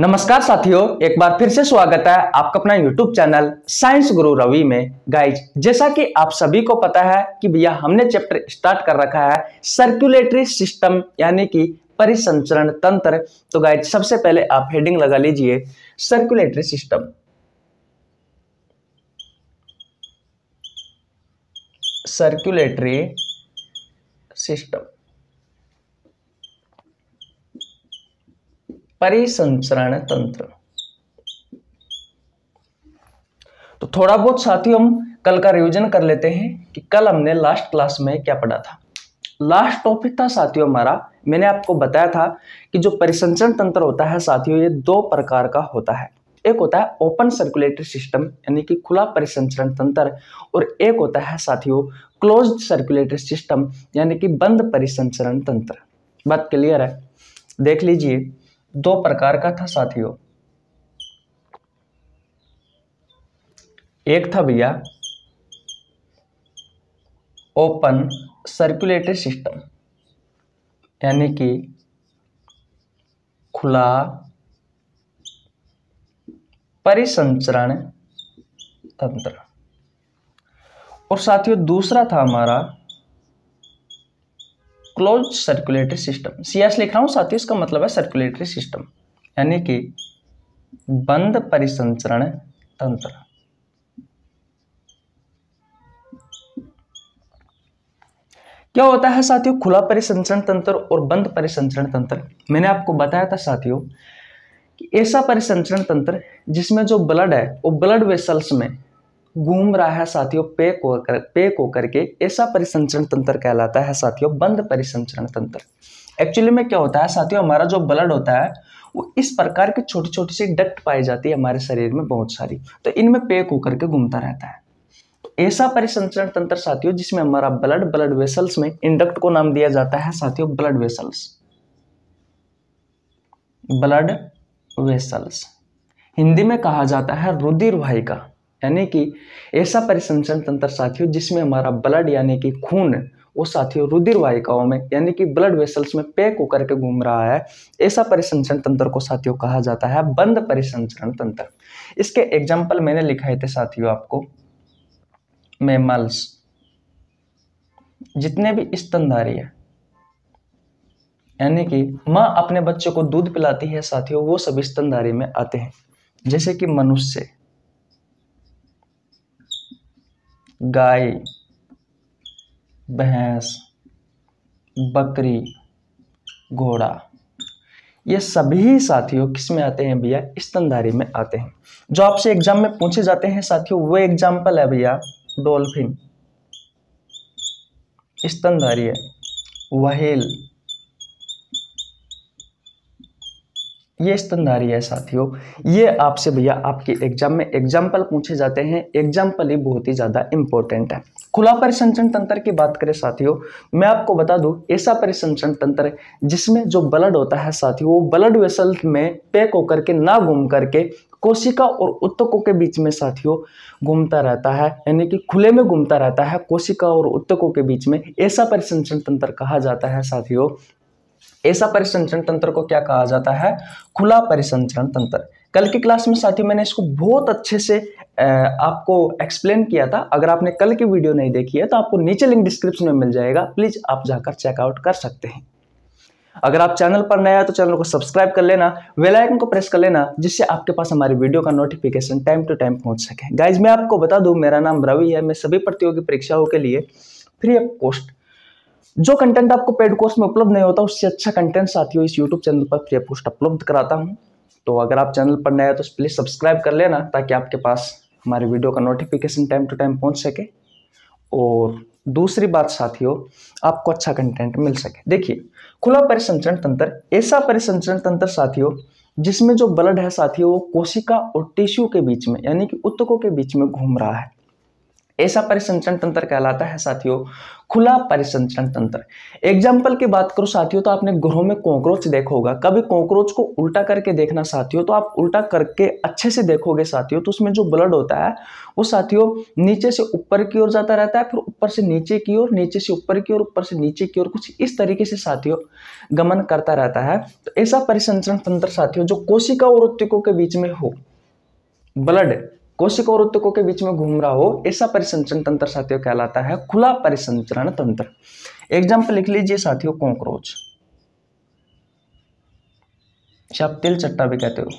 नमस्कार साथियों एक बार फिर से स्वागत है आपका अपना यूट्यूब चैनल साइंस गुरु रवि में गाइज जैसा कि आप सभी को पता है कि भैया हमने चैप्टर स्टार्ट कर रखा है सर्कुलेटरी सिस्टम यानी कि परिसंचरण तंत्र तो गाइज सबसे पहले आप हेडिंग लगा लीजिए सर्कुलेटरी सिस्टम सर्कुलेटरी सिस्टम परिसंचरण तंत्र तो थोड़ा बहुत साथियों हम कल का रिवीजन कर लेते हैं कि कल हमने लास्ट क्लास में क्या पढ़ा था लास्ट टॉपिक था साथियों हमारा मैंने आपको बताया था कि जो परिसंचरण तंत्र होता है साथियों ये दो प्रकार का होता है एक होता है ओपन सर्कुलेटरी सिस्टम यानी कि खुला परिसंचरण तंत्र और एक होता है साथियों क्लोज सर्कुलेटरी सिस्टम यानी कि बंद परिसंचरण तंत्र बात क्लियर है देख लीजिए दो प्रकार का था साथियों एक था भैया ओपन सर्कुलेटरी सिस्टम यानी कि खुला परिसंचरण तंत्र और साथियों दूसरा था हमारा close circulatory system C S लिख रहा हूँ साथ ही उसका मतलब है सर्कुलेटरी सिस्टम यानी कि बंद परिसंचरण तंत्र क्या होता है साथियों खुला परिसंचरण तंत्र और बंद परिसंचरण तंत्र मैंने आपको बताया था साथियों कि ऐसा परिसंचरण तंत्र जिसमें जो ब्लड है वो ब्लड वेसल्स में घूम रहा है साथियों पे को कर पे को करके ऐसा परिसंचरण तंत्र कहलाता है साथियों बंद परिसंचरण तंत्र एक्चुअली में क्या होता है साथियों हमारा जो ब्लड होता है वो इस प्रकार की छोटी छोटी सी डक्ट पाई जाती है हमारे शरीर में बहुत सारी तो इनमें पेक होकर के घूमता रहता है तो ऐसा परिसंचरण तंत्र साथियों जिसमें हमारा ब्लड ब्लड वेसल्स में इंडक्ट को नाम दिया जाता है साथियों blood vessels blood vessels Hindi में कहा जाता है रुधिर वाहिका यानी कि ऐसा परिसंचरण तंत्र साथियों जिसमें हमारा ब्लड यानी कि खून वो साथियों रुधिर वाहिकाओं में यानी कि ब्लड वेसल्स में पैक होकर के घूम रहा है ऐसा परिसंचरण तंत्र को साथियों कहा जाता है बंद परिसंचरण तंत्र इसके एग्जाम्पल मैंने लिखाए थे साथियों आपको मेमल्स जितने भी स्तनधारी है यानी कि माँ अपने बच्चों को दूध पिलाती है साथियों वो सभी स्तनधारी में आते हैं जैसे कि मनुष्य गाय भैंस बकरी घोड़ा ये सभी साथियों किस में आते हैं भैया स्तनधारी में आते हैं जो आपसे एग्जाम में पूछे जाते हैं साथियों वो एग्जाम्पल है भैया डॉल्फिन स्तनधारी है वहेल ये स्तनधारी है साथियों ये आपसे भैया आपके एग्जाम में एग्जाम्पल पूछे जाते हैं एग्जाम्पल ही बहुत ही ज़्यादा इंपॉर्टेंट है खुला परिसंचरण तंत्र की बात करें साथियों मैं आपको बता दूं ऐसा परिसंचरण तंत्र जिसमें जो ब्लड होता है साथियों वो ब्लड वेसल में पैक होकर के ना घूम करके कोशिका और उत्तकों के बीच में साथियों घूमता रहता है यानी कि खुले में घूमता रहता है कोशिका और उत्तकों के बीच में ऐसा परिसंचरण तंत्र कहा जाता है साथियों ऐसा परिसंचरण तंत्र को क्या कहा जाता है खुला परिसंचरण तंत्र कल की क्लास में साथियों मैंने इसको बहुत अच्छे से आपको एक्सप्लेन किया था अगर आपने कल की वीडियो नहीं देखी है तो आपको नीचे लिंक डिस्क्रिप्शन में मिल जाएगा प्लीज़ आप जाकर चेकआउट कर सकते हैं अगर आप चैनल पर नए हैं तो चैनल को सब्सक्राइब कर लेना वेल आइकन को प्रेस कर लेना जिससे आपके पास हमारी वीडियो का नोटिफिकेशन टाइम टू टाइम पहुंच सके गाइज मैं आपको बता दूं मेरा नाम रवि है मैं सभी प्रतियोगी परीक्षाओं के लिए फ्री ऑफ कॉस्ट जो कंटेंट आपको पेड कोर्स में उपलब्ध नहीं होता उससे अच्छा कंटेंट साथियों इस यूट्यूब चैनल पर फ्री पोस्ट उपलब्ध कराता हूँ तो अगर आप चैनल पर नए हैं तो प्लीज़ सब्सक्राइब कर लेना ताकि आपके पास हमारे वीडियो का नोटिफिकेशन टाइम टू टाइम पहुँच सके और दूसरी बात साथियों आपको अच्छा कंटेंट मिल सके देखिए खुला परिसंचरण तंत्र ऐसा परिसंचरण तंत्र साथियों जिसमें जो ब्लड है साथियों वो कोशिका और टिश्यू के बीच में यानी कि उत्तकों के बीच में घूम रहा है ऐसा परिसंचरण तंत्र कहलाता है साथियों खुला परिसंचरण तंत्र एग्जाम्पल की बात करो साथियों तो आपने ग्रहों में कॉकरोच देखा होगा कभी कॉकरोच को उल्टा करके देखना साथियों तो आप उल्टा करके अच्छे से देखोगे साथियों तो उसमें जो ब्लड होता है वो साथियों नीचे से ऊपर की ओर जाता रहता है फिर ऊपर से नीचे की ओर नीचे से ऊपर की ओर ऊपर से नीचे की ओर कुछ इस तरीके से साथियों गमन करता रहता है तो ऐसा परिसंचरण तंत्र साथियों जो कोशिका और उत्तिकों के बीच में हो ब्लड कोशिक और उत्तकों के बीच में घूम रहा हो ऐसा परिसंचरण तंत्र साथियों कहलाता है खुला परिसंचरण तंत्र एग्जाम्पल लिख लीजिए साथियों कॉकरोच अच्छा, आप तिल चट्टा भी कहते हो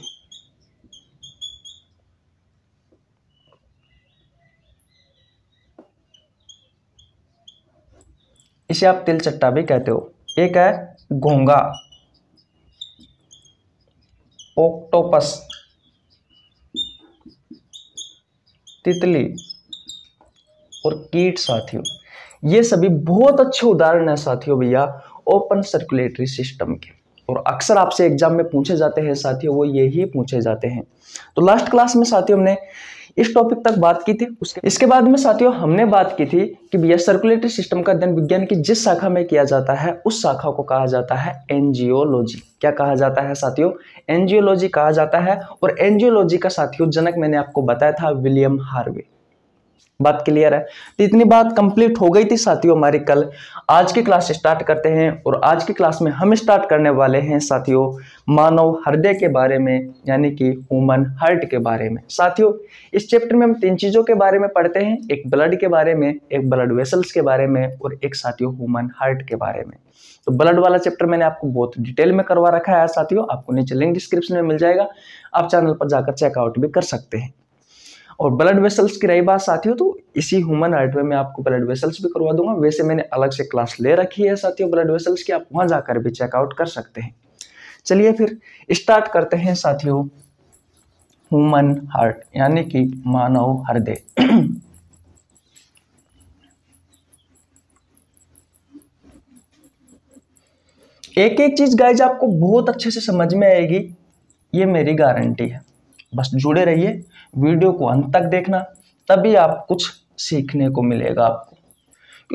इसे आप तिल चट्टा भी कहते हो एक है घोंगा ऑक्टोपस तितली और कीट साथियों ये सभी बहुत अच्छे उदाहरण है साथियों भैया ओपन सर्कुलेटरी सिस्टम के और अक्सर आपसे एग्जाम में पूछे जाते हैं साथियों वो यही पूछे जाते हैं तो लास्ट क्लास में साथियों हमने इस टॉपिक तक बात की थी उसके इसके बाद में साथियों हमने बात की थी कि भैया सर्कुलेटरी सिस्टम का अध्ययन विज्ञान की जिस शाखा में किया जाता है उस शाखा को कहा जाता है एनजियोलॉजी क्या कहा जाता है साथियों एनजियोलॉजी कहा जाता है और एनजियोलॉजी का साथियों जनक मैंने आपको बताया था विलियम हार्वे बात क्लियर है तो इतनी बात कंप्लीट हो गई थी साथियों हमारी कल आज की क्लास स्टार्ट करते हैं और आज की क्लास में हम स्टार्ट करने वाले हैं साथियों मानव हृदय के बारे में यानी कि ह्यूमन हार्ट के बारे में साथियों इस चैप्टर में हम तीन चीज़ों के बारे में पढ़ते हैं एक ब्लड के बारे में एक ब्लड वेसल्स के बारे में और एक साथियों ह्यूमन हार्ट के बारे में तो ब्लड वाला चैप्टर मैंने आपको बहुत डिटेल में करवा रखा है साथियों आपको नीचे लिंक डिस्क्रिप्शन में मिल जाएगा आप चैनल पर जाकर चेकआउट भी कर सकते हैं और ब्लड वेसल्स की रही बात साथियों तो इसी ह्यूमन हार्टवे में आपको ब्लड वेसल्स भी करवा दूंगा वैसे मैंने अलग से क्लास ले रखी है साथियों ब्लड वेसल्स की आप वहां जाकर भी चेकआउट कर सकते हैं चलिए फिर स्टार्ट करते हैं साथियों ह्यूमन हार्ट यानी कि मानव हृदय एक एक चीज गाइज आपको बहुत अच्छे से समझ में आएगी ये मेरी गारंटी है बस जुड़े रहिए वीडियो को अंत तक देखना तभी आप कुछ सीखने को मिलेगा आपको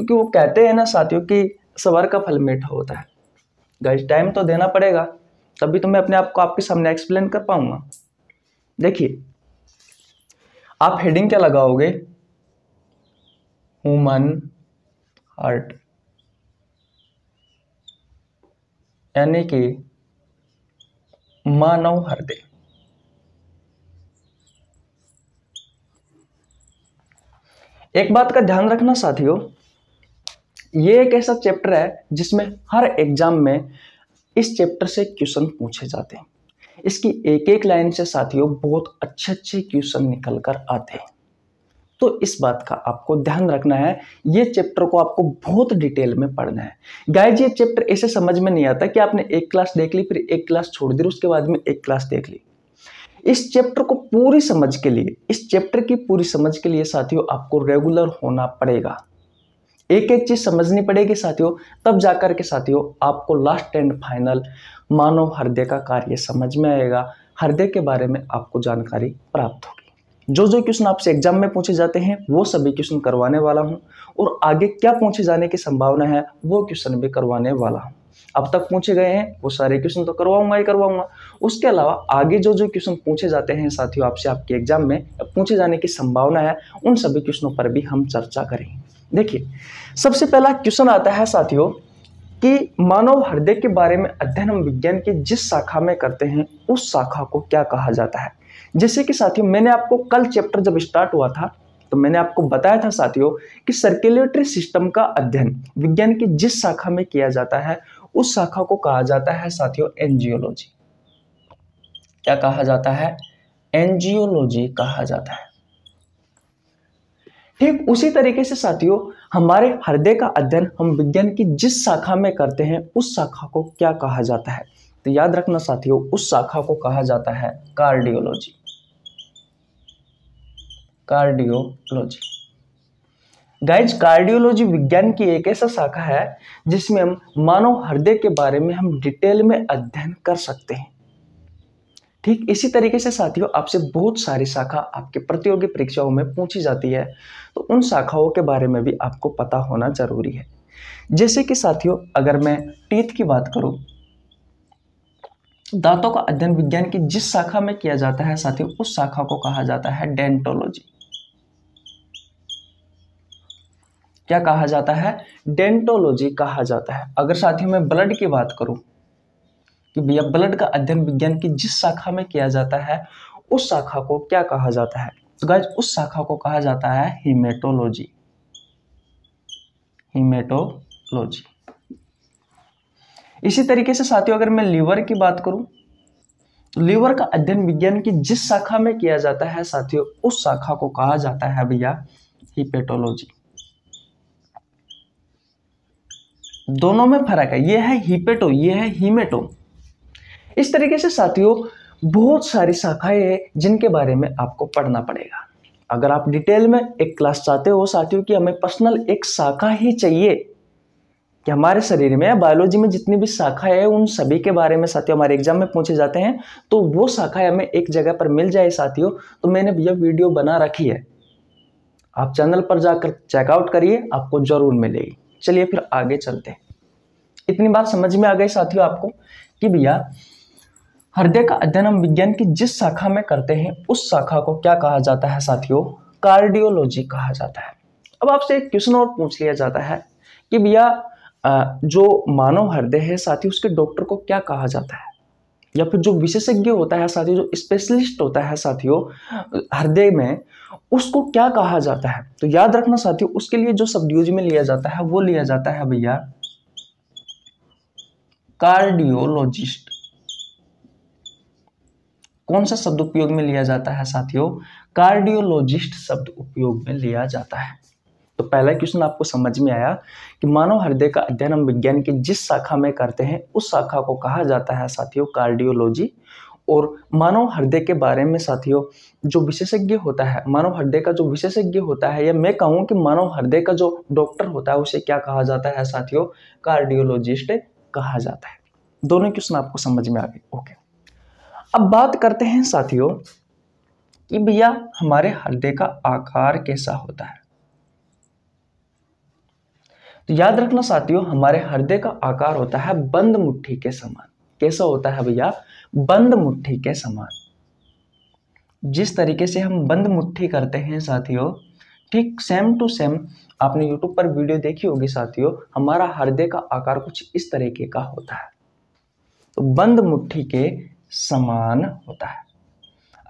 क्योंकि वो कहते हैं ना साथियों कि सवर का फल मीठा होता है गाइस टाइम तो देना पड़ेगा तभी तो मैं अपने आप को आपके सामने एक्सप्लेन कर पाऊंगा देखिए आप हेडिंग क्या लगाओगे ह्यूमन हार्ट यानी कि मानव हृदय एक बात का ध्यान रखना साथियों ये एक ऐसा चैप्टर है जिसमें हर एग्जाम में इस चैप्टर से क्वेश्चन पूछे जाते हैं इसकी एक एक लाइन से साथियों बहुत अच्छे अच्छे क्वेश्चन निकल कर आते हैं तो इस बात का आपको ध्यान रखना है ये चैप्टर को आपको बहुत डिटेल में पढ़ना है जी ये चैप्टर ऐसे समझ में नहीं आता कि आपने एक क्लास देख ली फिर एक क्लास छोड़ दी उसके बाद में एक क्लास देख ली इस चैप्टर को पूरी समझ के लिए इस चैप्टर की पूरी समझ के लिए साथियों आपको रेगुलर होना पड़ेगा एक एक चीज़ समझनी पड़ेगी साथियों तब जाकर के साथियों आपको लास्ट एंड फाइनल मानव हृदय का कार्य समझ में आएगा हृदय के बारे में आपको जानकारी प्राप्त होगी जो जो क्वेश्चन आपसे एग्जाम में पूछे जाते हैं वो सभी क्वेश्चन करवाने वाला हूँ और आगे क्या पूछे जाने की संभावना है वो क्वेश्चन भी करवाने वाला हूँ अब तक पूछे गए हैं वो सारे क्वेश्चन तो करवाऊंगा ही करवाऊंगा उसके अलावा आगे जो जो क्वेश्चन पूछे जाते हैं साथियों आपसे आपके एग्जाम में पूछे जाने की संभावना है उन सभी क्वेश्चनों पर भी हम चर्चा करेंगे देखिए सबसे पहला क्वेश्चन आता है साथियों कि मानव हृदय के बारे में अध्ययन विज्ञान की जिस शाखा में करते हैं उस शाखा को क्या कहा जाता है जैसे कि साथियों मैंने आपको कल चैप्टर जब स्टार्ट हुआ था तो मैंने आपको बताया था साथियों कि सर्कुलेटरी सिस्टम का अध्ययन विज्ञान की जिस शाखा में किया जाता है उस शाखा को कहा जाता है साथियों एनजियोलॉजी क्या कहा जाता है एनजियोलॉजी कहा जाता है ठीक उसी तरीके से साथियों हमारे हृदय का अध्ययन हम विज्ञान की जिस शाखा में करते हैं उस शाखा को क्या कहा जाता है तो याद रखना साथियों उस शाखा को कहा जाता है कार्डियोलॉजी कार्डियोलॉजी गाइज कार्डियोलॉजी विज्ञान की एक ऐसा शाखा है जिसमें हम मानव हृदय के बारे में हम डिटेल में अध्ययन कर सकते हैं ठीक इसी तरीके से साथियों आपसे बहुत सारी शाखा आपके प्रतियोगी परीक्षाओं में पूछी जाती है तो उन शाखाओं के बारे में भी आपको पता होना जरूरी है जैसे कि साथियों अगर मैं टीथ की बात करूं दांतों का अध्ययन विज्ञान की जिस शाखा में किया जाता है साथियों उस शाखा को कहा जाता है डेंटोलॉजी क्या कहा जाता है डेंटोलॉजी कहा जाता है अगर साथियों मैं ब्लड की बात करूं कि ब्लड का अध्ययन विज्ञान की जिस शाखा में किया जाता है उस शाखा को क्या कहा जाता है तो गाइज उस शाखा को कहा जाता है हिमेटोलॉजी हिमेटोलॉजी इसी तरीके से साथियों अगर मैं लीवर की बात करूं तो लीवर का अध्ययन विज्ञान की जिस शाखा में किया जाता है साथियों उस शाखा को कहा जाता है भैया हिपेटोलॉजी दोनों में फर्क है ये है हिपेटो ये है हिमेटो इस तरीके से साथियों बहुत सारी शाखाएं हैं जिनके बारे में आपको पढ़ना पड़ेगा अगर आप डिटेल में एक क्लास चाहते हो साथियों कि हमें पर्सनल एक शाखा ही चाहिए कि हमारे शरीर में बायोलॉजी में जितनी भी शाखा है उन सभी के बारे में साथियों हमारे एग्जाम में पूछे जाते हैं तो वो शाखाएं हमें एक जगह पर मिल जाए साथियों तो मैंने यह वीडियो बना रखी है आप चैनल पर जाकर चेकआउट करिए आपको जरूर मिलेगी चलिए फिर आगे चलते हैं इतनी बात समझ में आ गई साथियों आपको कि भैया हृदय का अध्ययन हम विज्ञान की जिस शाखा में करते हैं उस शाखा को क्या कहा जाता है साथियों कार्डियोलॉजी कहा जाता है अब आपसे एक क्वेश्चन और पूछ लिया जाता है कि भैया जो मानव हृदय है साथी उसके डॉक्टर को क्या कहा जाता है या फिर जो विशेषज्ञ होता है साथियों जो स्पेशलिस्ट होता है साथियों हृदय में उसको क्या कहा जाता है तो याद रखना साथियों उसके लिए जो शब्द यूज में लिया जाता है वो लिया जाता है भैया कार्डियोलॉजिस्ट कौन सा शब्द उपयोग में लिया जाता है साथियों कार्डियोलॉजिस्ट शब्द उपयोग में लिया जाता है तो पहला क्वेश्चन आपको समझ में आया कि मानव हृदय का अध्ययन हम विज्ञान की जिस शाखा में करते हैं उस शाखा को कहा जाता है साथियों कार्डियोलॉजी और मानव हृदय के बारे में साथियों जो विशेषज्ञ होता है मानव हृदय का जो विशेषज्ञ होता है या मैं कहूं कि मानव हृदय का जो डॉक्टर होता है उसे क्या कहा जाता है साथियों कार्डियोलॉजिस्ट कहा जाता है दोनों क्वेश्चन आपको समझ में आ गए ओके अब बात करते हैं साथियों कि भैया हमारे हृदय का आकार कैसा होता है तो याद रखना साथियों हमारे हृदय का आकार होता है बंद मुट्ठी के समान कैसा होता है भैया बंद मुट्ठी के समान जिस तरीके से हम बंद मुट्ठी करते हैं साथियों ठीक सेम टू सेम आपने यूट्यूब पर वीडियो देखी होगी साथियों हमारा हृदय का आकार कुछ इस तरीके का होता है तो बंद मुट्ठी के समान होता है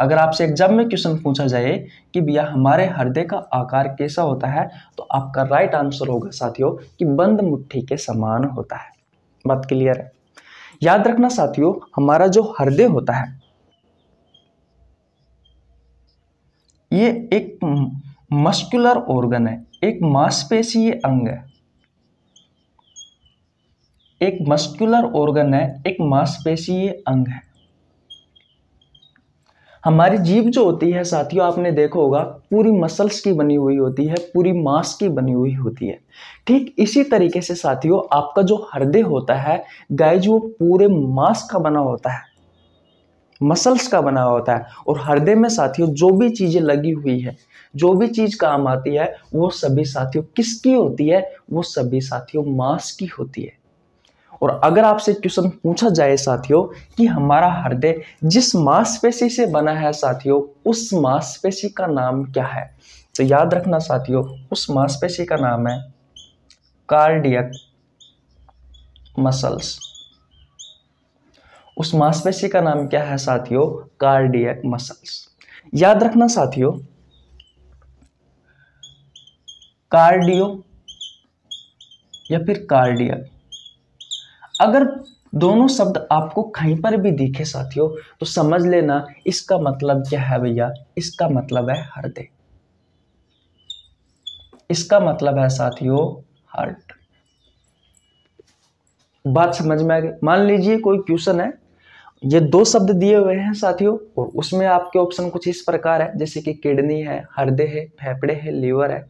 अगर आपसे एग्जाम में क्वेश्चन पूछा जाए कि भैया हमारे हृदय का आकार कैसा होता है तो आपका राइट आंसर होगा साथियों कि बंद मुट्ठी के समान होता है बात क्लियर है याद रखना साथियों हमारा जो हृदय होता है ये एक मस्कुलर ऑर्गन है एक मांसपेशीय अंग है एक मस्कुलर ऑर्गन है एक मांसपेशीय अंग है हमारी जीभ जो होती है साथियों आपने देखा होगा पूरी मसल्स की बनी हुई होती है पूरी मांस की बनी हुई होती है ठीक इसी तरीके से साथियों आपका जो हृदय होता है गाइज वो पूरे मांस का बना होता है मसल्स का बना होता है और हृदय में साथियों जो भी चीज़ें लगी हुई है जो भी चीज़ काम आती है वो सभी साथियों किसकी होती है वो सभी साथियों मांस की होती है और अगर आपसे क्वेश्चन पूछा जाए साथियों कि हमारा हृदय जिस मांसपेशी से बना है साथियों उस मांसपेशी का नाम क्या है तो याद रखना साथियों उस मांसपेशी का नाम है कार्डियक मसल्स उस मांसपेशी का नाम क्या है साथियों कार्डियक मसल्स याद रखना साथियों कार्डियो या फिर कार्डियक अगर दोनों शब्द आपको कहीं पर भी दिखे साथियों तो समझ लेना इसका मतलब क्या है भैया इसका मतलब है हृदय इसका मतलब है साथियों हार्ट बात समझ में आ गई मान लीजिए कोई क्वेश्चन है ये दो शब्द दिए हुए हैं साथियों और उसमें आपके ऑप्शन कुछ इस प्रकार है जैसे कि किडनी है हृदय है फेफड़े है लीवर है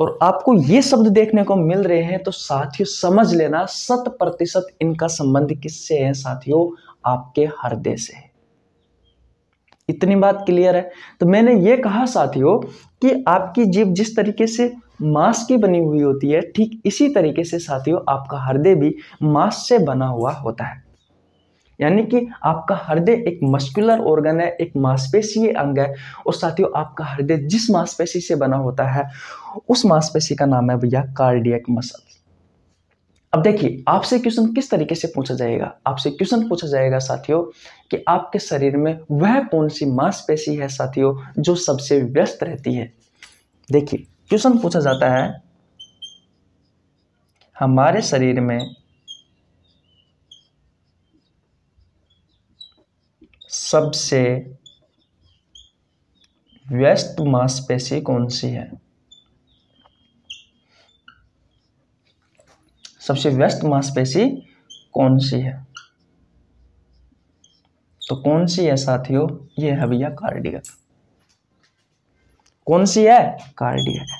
और आपको ये शब्द देखने को मिल रहे हैं तो साथियों समझ लेना शत प्रतिशत इनका संबंध किससे है साथियों आपके हृदय से इतनी बात क्लियर है तो मैंने ये कहा साथियों कि आपकी जीव जिस तरीके से मांस की बनी हुई होती है ठीक इसी तरीके से साथियों आपका हृदय भी मांस से बना हुआ होता है यानी कि आपका हृदय एक मस्कुलर ऑर्गन है एक मांसपेशीय अंग है और साथियों आपका हृदय जिस मांसपेशी से बना होता है उस मांसपेशी का नाम है भैया कार्डियक मसल अब देखिए आपसे क्वेश्चन किस तरीके से पूछा जाएगा आपसे क्वेश्चन पूछा जाएगा साथियों कि आपके शरीर में वह कौन सी मांसपेशी है साथियों जो सबसे व्यस्त रहती है देखिए क्वेश्चन पूछा जाता है हमारे शरीर में सबसे व्यस्त मांसपेशी कौन सी है सबसे व्यस्त मांसपेशी कौन सी है तो कौन सी है साथियों ये है भैया कार्डियक कौन सी है कार्डियक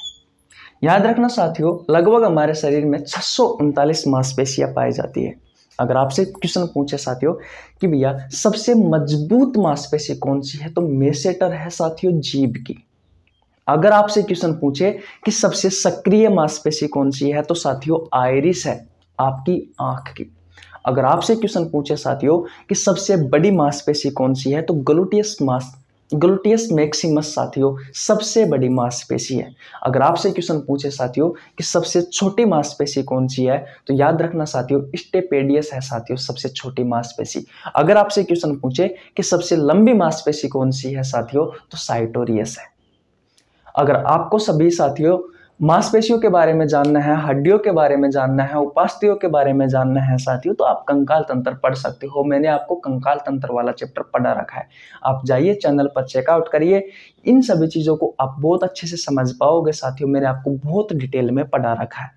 याद रखना साथियों लगभग हमारे शरीर में छह मांसपेशियां पाई जाती है अगर आपसे क्वेश्चन पूछे साथियों कि भैया सबसे मजबूत मांसपेशी कौन सी है तो मेसेटर है साथियों जीभ की अगर आपसे क्वेश्चन पूछे कि सबसे सक्रिय मांसपेशी कौन सी है तो साथियों आयरिस है आपकी आंख की अगर आपसे क्वेश्चन पूछे साथियों कि सबसे बड़ी मांसपेशी कौन सी है तो ग्लूटियस मास ग्लूटियस मैक्सिमस साथियों सबसे बड़ी मांसपेशी है अगर आपसे क्वेश्चन पूछे साथियों कि सबसे छोटी मांसपेशी कौन सी है तो याद रखना साथियों स्टेपेडियस है साथियों सबसे छोटी मांसपेशी अगर आपसे क्वेश्चन पूछे कि सबसे लंबी मांसपेशी कौन सी है साथियों तो साइटोरियस है अगर आपको सभी साथियों मांसपेशियों के बारे में जानना है हड्डियों के बारे में जानना है उपास्थियों के बारे में जानना है साथियों तो आप कंकाल तंत्र पढ़ सकते हो मैंने आपको कंकाल तंत्र वाला चैप्टर पढ़ा रखा है आप जाइए चैनल पर चेकआउट करिए इन सभी चीज़ों को आप बहुत अच्छे से समझ पाओगे साथियों मैंने आपको बहुत डिटेल में पढ़ा रखा है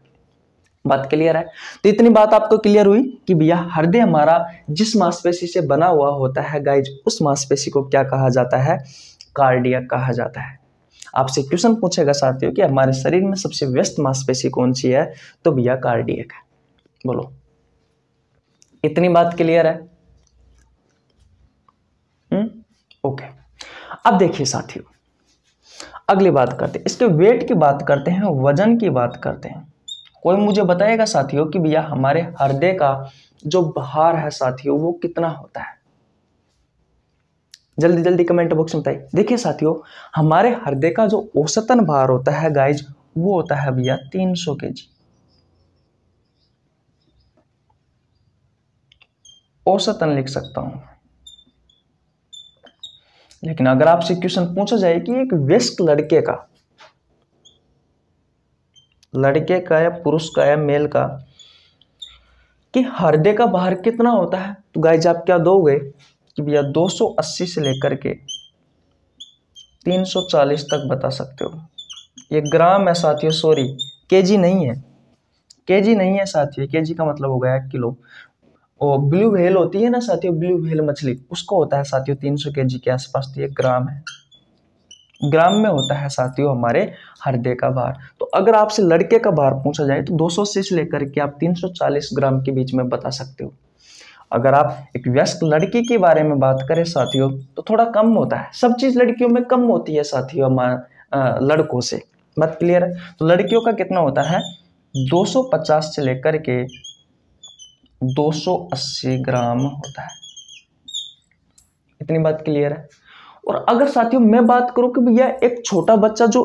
बात क्लियर है तो इतनी बात आपको क्लियर हुई कि भैया हृदय हमारा जिस मांसपेशी से बना हुआ होता है गाइज उस मांसपेशी को क्या कहा जाता है कार्डिया कहा जाता है आपसे क्वेश्चन पूछेगा साथियों कि हमारे शरीर में सबसे व्यस्त मांसपेशी कौन सी है तो भैया कार्डियक है बोलो इतनी बात क्लियर है हुँ? हम्म? ओके अब देखिए साथियों अगली बात करते हैं इसके वेट की बात करते हैं वजन की बात करते हैं कोई मुझे बताएगा साथियों कि भैया हमारे हृदय का जो भार है साथियों वो कितना होता है जल्दी जल्दी कमेंट बॉक्स में बताइए देखिए साथियों हमारे हृदय का जो औसतन भार होता है गाइज वो होता है भैया तीन सौ के जी औसतन लिख सकता हूं लेकिन अगर आपसे क्वेश्चन पूछा जाए कि एक व्यस्क लड़के का लड़के का या पुरुष का या मेल का कि हृदय का भार कितना होता है तो गाइज आप क्या दोगे कि भैया 280 से लेकर के 340 तक बता सकते हो ये ग्राम है साथियों सॉरी केजी नहीं है केजी नहीं है साथियों केजी का मतलब हो गया एक किलो और ब्लू व्हेल होती है ना साथियों ब्लू व्हेल मछली उसको होता है साथियों तीन सौ के आसपास तो ये ग्राम है ग्राम में होता है साथियों हमारे हृदय का भार तो अगर आपसे लड़के का भार पूछा जाए तो दो से लेकर के आप 340 ग्राम के बीच में बता सकते हो अगर आप एक व्यस्क लड़की के बारे में बात करें साथियों तो थोड़ा कम होता है सब चीज़ लड़कियों में कम होती है साथियों लड़कों से बात क्लियर है तो लड़कियों का कितना होता है 250 से लेकर के 280 ग्राम होता है इतनी बात क्लियर है और अगर साथियों मैं बात करूं कि भैया एक छोटा बच्चा जो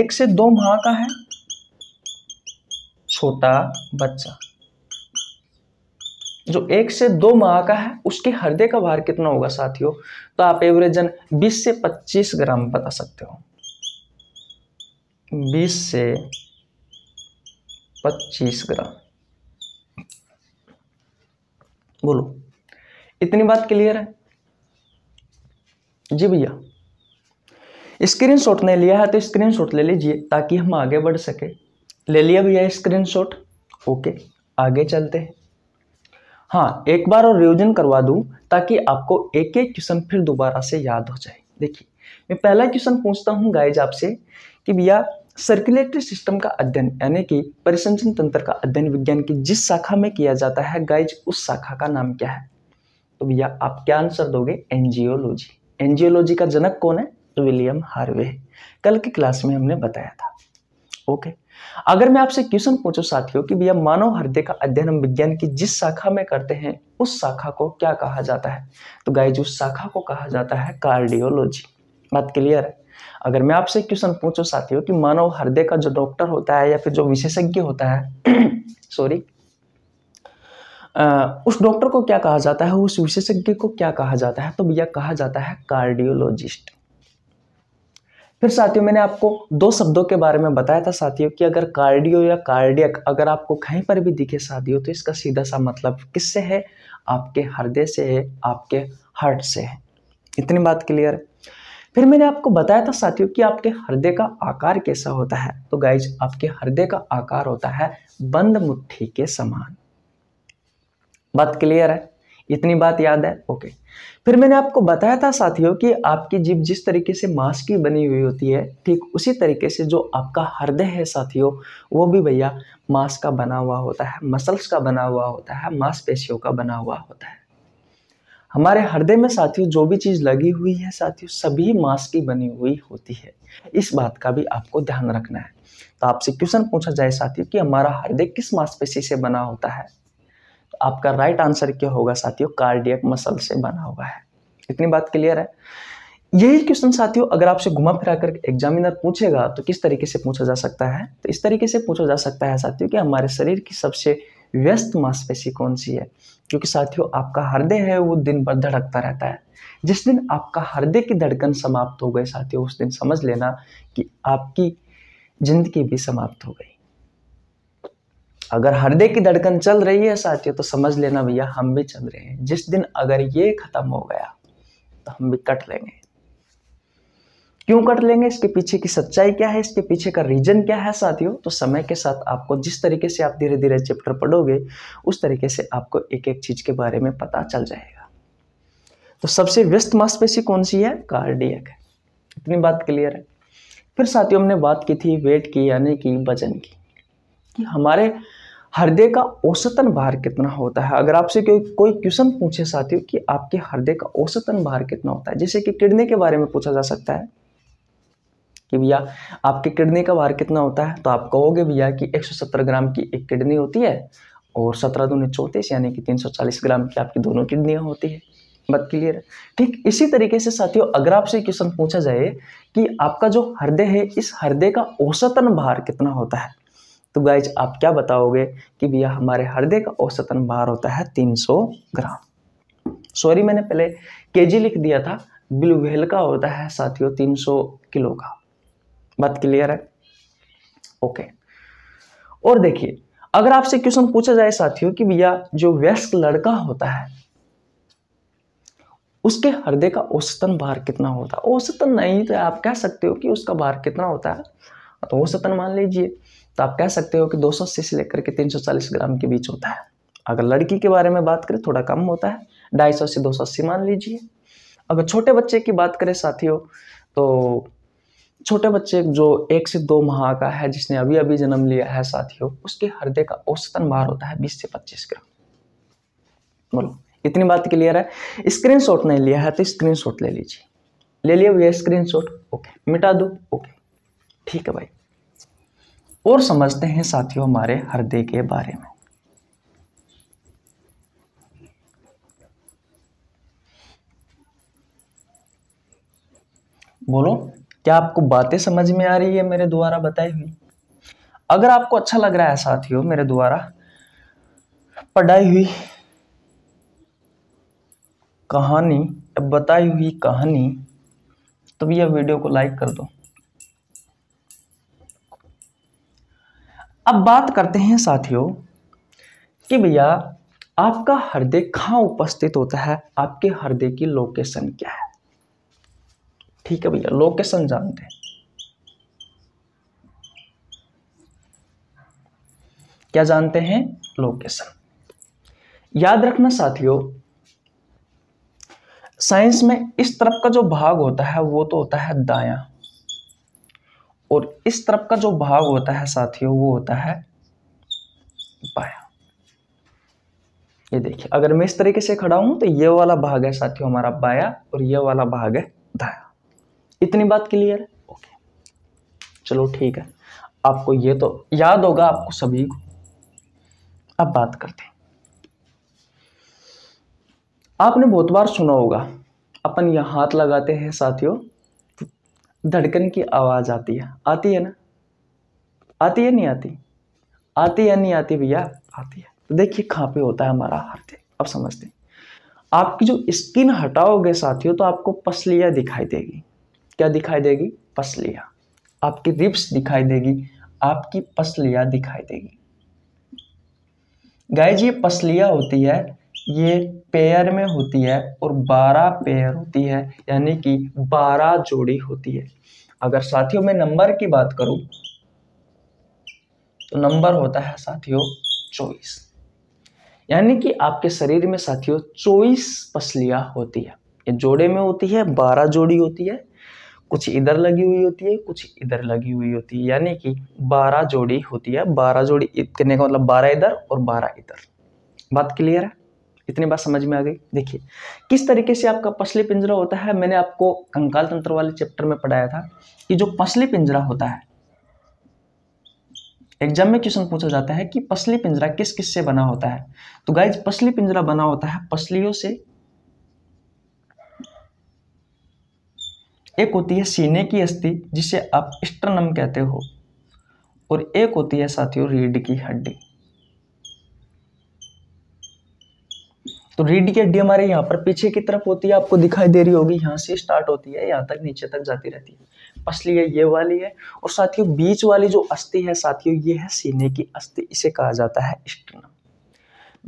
एक से दो माह का है छोटा बच्चा जो एक से दो माह का है उसके हृदय का भार कितना होगा साथियों तो आप एवरेजन 20 से 25 ग्राम बता सकते हो 20 से 25 ग्राम बोलो इतनी बात क्लियर है जी भैया स्क्रीनशॉट ने लिया है तो स्क्रीनशॉट ले लीजिए ताकि हम आगे बढ़ सके ले लिया भैया स्क्रीनशॉट ओके आगे चलते हैं हाँ एक बार और रिविजन करवा दूँ ताकि आपको एक एक क्वेश्चन फिर दोबारा से याद हो जाए देखिए मैं पहला क्वेश्चन पूछता हूँ गाइज आपसे कि भैया सर्कुलेटरी सिस्टम का अध्ययन यानी कि परिसंचन तंत्र का अध्ययन विज्ञान की जिस शाखा में किया जाता है गाइज उस शाखा का नाम क्या है तो भैया आप क्या आंसर दोगे एनजियोलॉजी एनजियोलॉजी का जनक कौन है विलियम हार्वे कल की क्लास में हमने बताया था ओके अगर मैं आपसे क्वेश्चन पूछूं साथियों कि भैया मानव हृदय का अध्ययन हम विज्ञान की जिस शाखा में करते हैं उस शाखा को क्या कहा जाता है तो गाइज उस शाखा को कहा जाता है कार्डियोलॉजी बात क्लियर है अगर मैं आपसे क्वेश्चन पूछूं साथियों कि मानव हृदय का जो डॉक्टर होता है या फिर जो विशेषज्ञ होता है सॉरी उस डॉक्टर को क्या कहा जाता है उस विशेषज्ञ को क्या कहा जाता है तो भैया कहा जाता है कार्डियोलॉजिस्ट फिर साथियों मैंने आपको दो शब्दों के बारे में बताया था साथियों कि अगर कार्डियो या कार्डियक अगर आपको कहीं पर भी दिखे साथियों तो इसका सीधा सा मतलब किससे है आपके हृदय से है आपके हार्ट से है इतनी बात क्लियर है फिर मैंने आपको बताया था साथियों कि आपके हृदय का आकार कैसा होता है तो गाइज आपके हृदय का आकार होता है बंद मुट्ठी के समान बात क्लियर है इतनी बात याद है ओके फिर मैंने आपको बताया था साथियों कि आपकी जीभ जिस तरीके से मांस की बनी हुई होती है ठीक उसी तरीके से जो आपका हृदय है साथियों वो भी भैया मांस का बना हुआ होता है मसल्स का बना हुआ होता है मांसपेशियों का बना हुआ होता है हमारे हृदय में साथियों जो भी चीज़ लगी हुई है साथियों सभी मांस की बनी हुई होती है इस बात का भी आपको ध्यान रखना है तो आपसे क्वेश्चन पूछा जाए साथियों कि हमारा हृदय किस मांसपेशी से बना होता है आपका राइट आंसर क्या होगा साथियों कार्डियक मसल से बना हुआ है इतनी बात क्लियर है यही क्वेश्चन साथियों अगर आपसे घुमा फिरा कर एग्जामिनर पूछेगा तो किस तरीके से पूछा जा सकता है तो इस तरीके से पूछा जा सकता है साथियों कि हमारे शरीर की सबसे व्यस्त मांसपेशी कौन सी है क्योंकि साथियों आपका हृदय है वो दिन भर धड़कता रहता है जिस दिन आपका हृदय की धड़कन समाप्त हो गई साथियों उस दिन समझ लेना कि आपकी जिंदगी भी समाप्त हो गई अगर हृदय की धड़कन चल रही है साथियों तो समझ लेना भैया हम भी चल रहे हैं जिस दिन अगर ये खत्म हो गया तो हम भी कट लेंगे क्यों कट लेंगे इसके पीछे की सच्चाई क्या है इसके पीछे का रीजन क्या है साथियों तो समय के साथ आपको जिस तरीके से आप धीरे धीरे चैप्टर पढ़ोगे उस तरीके से आपको एक एक चीज के बारे में पता चल जाएगा तो सबसे व्यस्त मांसपेशी कौन सी है कार्डियक है इतनी बात क्लियर है फिर साथियों हमने बात की थी वेट की यानी कि वजन की कि हमारे हृदय का औसतन भार कितना होता है अगर आपसे कोई कोई क्वेश्चन पूछे साथियों कि आपके हृदय का औसतन भार कितना होता है जैसे कि किडनी के बारे में पूछा जा सकता है कि भैया आपके किडनी का भार कितना होता है तो आप कहोगे भैया कि 170 ग्राम की एक किडनी होती है और सत्रह दोनों चौंतीस यानी कि 340 ग्राम की आपकी दोनों किडनियाँ होती है बात क्लियर है ठीक इसी तरीके से साथियों अगर आपसे क्वेश्चन पूछा जाए कि आपका जो हृदय है इस हृदय का औसतन भार कितना होता है तो गाइज आप क्या बताओगे कि भैया हमारे हृदय का औसतन भार होता है 300 ग्राम सॉरी मैंने पहले केजी लिख दिया था ब्लूवेल का होता है साथियों 300 किलो का बात क्लियर है ओके और देखिए अगर आपसे क्वेश्चन पूछा जाए साथियों कि भैया जो व्यस्क लड़का होता है उसके हृदय का औसतन भार कितना होता है औसतन नहीं तो आप कह सकते हो कि उसका भार कितना होता है तो औसतन मान लीजिए तो आप कह सकते हो कि 200 से लेकर के 340 ग्राम के बीच होता है अगर लड़की के बारे में बात करें थोड़ा कम होता है सौ से अस्सी मान लीजिए अगर छोटे बच्चे की बात करें साथियों तो छोटे बच्चे जो एक से दो माह का है जिसने अभी अभी जन्म लिया है साथियों उसके हृदय का औसतन भार होता है बीस से पच्चीस ग्राम बोलो इतनी बात क्लियर है स्क्रीन शॉट नहीं लिया है तो स्क्रीन शॉट ले लीजिए ले लिया भैया स्क्रीन शॉट ओके मिटा दो ओके ठीक है भाई और समझते हैं साथियों हमारे हृदय के बारे में बोलो क्या आपको बातें समझ में आ रही है मेरे द्वारा बताई हुई अगर आपको अच्छा लग रहा है साथियों मेरे द्वारा पढ़ाई हुई कहानी बताई हुई कहानी तो यह वीडियो को लाइक कर दो अब बात करते हैं साथियों कि भैया आपका हृदय कहाँ उपस्थित होता है आपके हृदय की लोकेशन क्या है ठीक है भैया लोकेशन जानते हैं क्या जानते हैं लोकेशन याद रखना साथियों साइंस में इस तरफ का जो भाग होता है वो तो होता है दाया और इस तरफ का जो भाग होता है साथियों वो होता है बाया ये देखिए अगर मैं इस तरीके से खड़ा हूं तो ये वाला भाग है साथियों हमारा बाया और ये वाला भाग है दाया इतनी बात क्लियर है ओके चलो ठीक है आपको ये तो याद होगा आपको सभी को अब बात करते हैं आपने बहुत बार सुना होगा अपन यहां हाथ लगाते हैं साथियों धड़कन की आवाज़ आती है आती है ना आती है नहीं आती आती है नहीं आती भैया आती है तो देखिए कहाँ पे होता है हमारा हार्ट अब समझते हैं आपकी जो स्किन हटाओगे साथियों तो आपको पसलियाँ दिखाई देगी क्या दिखाई देगी पसलियाँ आपकी रिप्स दिखाई देगी आपकी पसलियाँ दिखाई देगी गाय जी ये पसलियाँ होती है ये पेयर में होती है और बारह पेयर होती है यानी कि बारह जोड़ी होती है अगर साथियों में नंबर की बात करूं तो नंबर होता है साथियों चौबीस यानी कि आपके शरीर में साथियों चौबीस पसलियां होती है ये जोड़े में होती है बारह जोड़ी होती है कुछ इधर लगी हुई होती है कुछ इधर लगी हुई होती है यानी कि बारह जोड़ी होती है बारह जोड़ी कहने का मतलब बारह इधर और बारह इधर बात क्लियर है इतनी बात समझ में आ गई देखिए किस तरीके से आपका पसली पिंजरा होता है मैंने आपको कंकाल तंत्र वाले चैप्टर में पढ़ाया था कि जो पसली पिंजरा होता है एग्जाम में क्वेश्चन पूछा जाता है कि पसली पिंजरा किस किस से बना होता है तो गाइज पसली पिंजरा बना होता है पसलियों से एक होती है सीने की अस्थि जिसे आप स्टर्नम कहते हो और एक होती है साथियों रीढ़ की हड्डी तो रीढ़ की हड्डी हमारे यहाँ पर पीछे की तरफ होती है आपको दिखाई दे रही होगी यहाँ से स्टार्ट होती है यहाँ तक नीचे तक जाती रहती है पसली है ये वाली है और साथियों बीच वाली जो अस्थि है साथियों ये है सीने की अस्थि इसे कहा जाता है स्टनम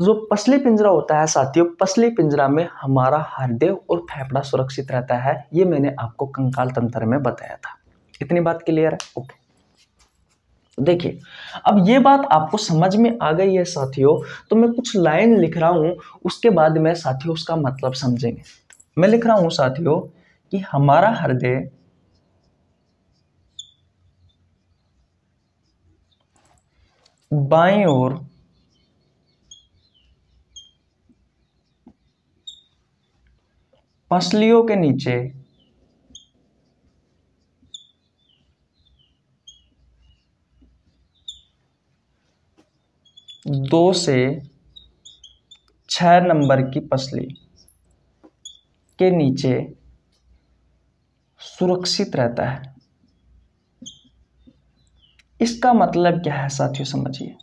जो पसली पिंजरा होता है साथियों पसली पिंजरा में हमारा हृदय और फेफड़ा सुरक्षित रहता है ये मैंने आपको कंकाल तंत्र में बताया था इतनी बात क्लियर है ओके देखिए अब ये बात आपको समझ में आ गई है साथियों तो मैं कुछ लाइन लिख रहा हूं उसके बाद में साथियों उसका मतलब समझेंगे मैं लिख रहा हूं साथियों कि हमारा हृदय बाई ओर पसलियों के नीचे दो से छ नंबर की पसली के नीचे सुरक्षित रहता है इसका मतलब क्या है साथियों समझिए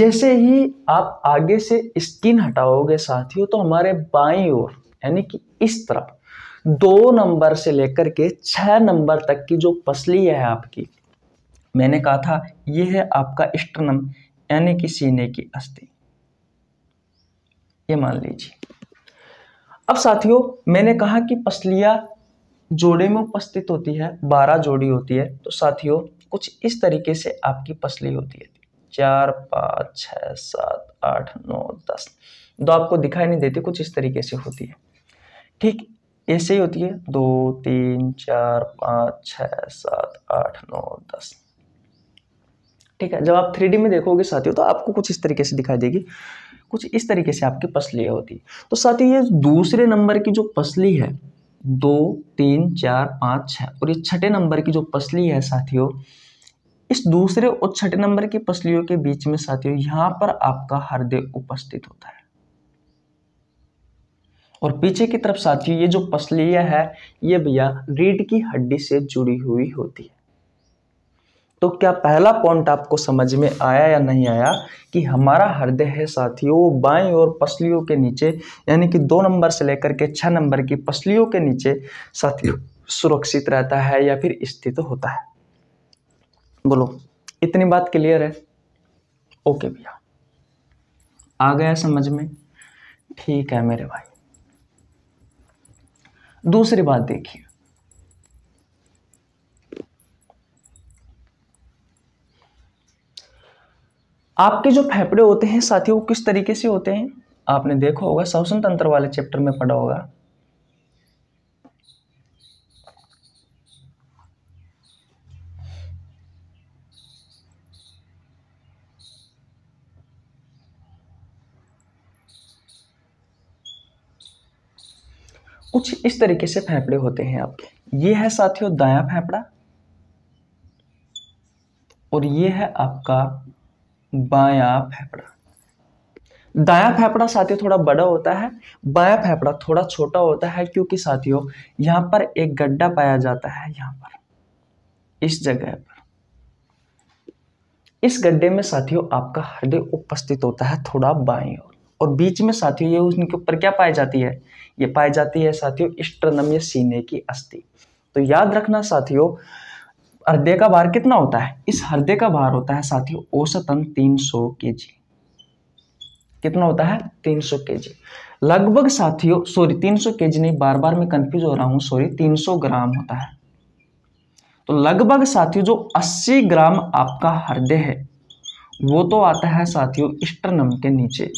जैसे ही आप आगे से स्किन हटाओगे साथियों तो हमारे बाई ओर यानी कि इस तरफ दो नंबर से लेकर के छ नंबर तक की जो पसली है आपकी मैंने कहा था यह है आपका स्टनम यानी कि सीने की अस्थि ये मान लीजिए अब साथियों मैंने कहा कि पसलिया जोड़े में उपस्थित होती है बारह जोड़ी होती है तो साथियों कुछ इस तरीके से आपकी पसली होती है चार पाँच छ सात आठ नौ दस दो आपको दिखाई नहीं देती कुछ इस तरीके से होती है ठीक ऐसे ही होती है दो तीन चार पाँच छ सात आठ नौ दस ठीक है जब आप थ्री में देखोगे साथियों तो आपको कुछ इस तरीके से दिखाई देगी कुछ इस तरीके से आपकी पसली होती तो साथ ये दूसरे नंबर की जो पसली है दो तीन चार पाँच छः और ये छठे नंबर की जो पसली है साथियों इस दूसरे और छठे नंबर की पसलियों के बीच में साथियों यहाँ पर आपका हृदय उपस्थित होता है और पीछे की तरफ साथियों ये जो पसलियाँ है ये भैया रीढ़ की हड्डी से जुड़ी हुई होती है तो क्या पहला पॉइंट आपको समझ में आया या नहीं आया कि हमारा हृदय है साथियों बाई और पसलियों के नीचे यानी कि दो नंबर से लेकर के छः नंबर की पसलियों के नीचे साथियों सुरक्षित रहता है या फिर स्थित तो होता है बोलो इतनी बात क्लियर है ओके भैया आ गया समझ में ठीक है मेरे भाई दूसरी बात देखिए आपके जो फेफड़े होते हैं साथियों वो किस तरीके से होते हैं आपने देखा होगा श्वसन तंत्र वाले चैप्टर में पढ़ा होगा कुछ इस तरीके से फेफड़े होते हैं आपके ये है साथियों दाया फेफड़ा और ये है आपका बाया फेफड़ा दाया फेफड़ा साथियों थोड़ा बड़ा होता है बाया फेफड़ा थोड़ा छोटा होता है क्योंकि साथियों यहां पर एक गड्ढा पाया जाता है यहां पर इस जगह पर इस गड्ढे में साथियों आपका हृदय उपस्थित होता है थोड़ा बाई ओर और बीच में साथियों ये उनके ऊपर क्या पाई जाती है ये पाई जाती है साथियों स्ट्रनम सीने की अस्थि तो याद रखना साथियों हृदय का भार कितना होता है इस हृदय का भार होता है साथियों औसतन 300 जी कितना होता है 300 जी लगभग साथियों सॉरी 300 जी नहीं बार बार मैं कंफ्यूज हो रहा हूं सॉरी 300 ग्राम होता है तो लगभग साथियों जो 80 ग्राम आपका हृदय है वो तो आता है साथियों स्टर्नम के नीचे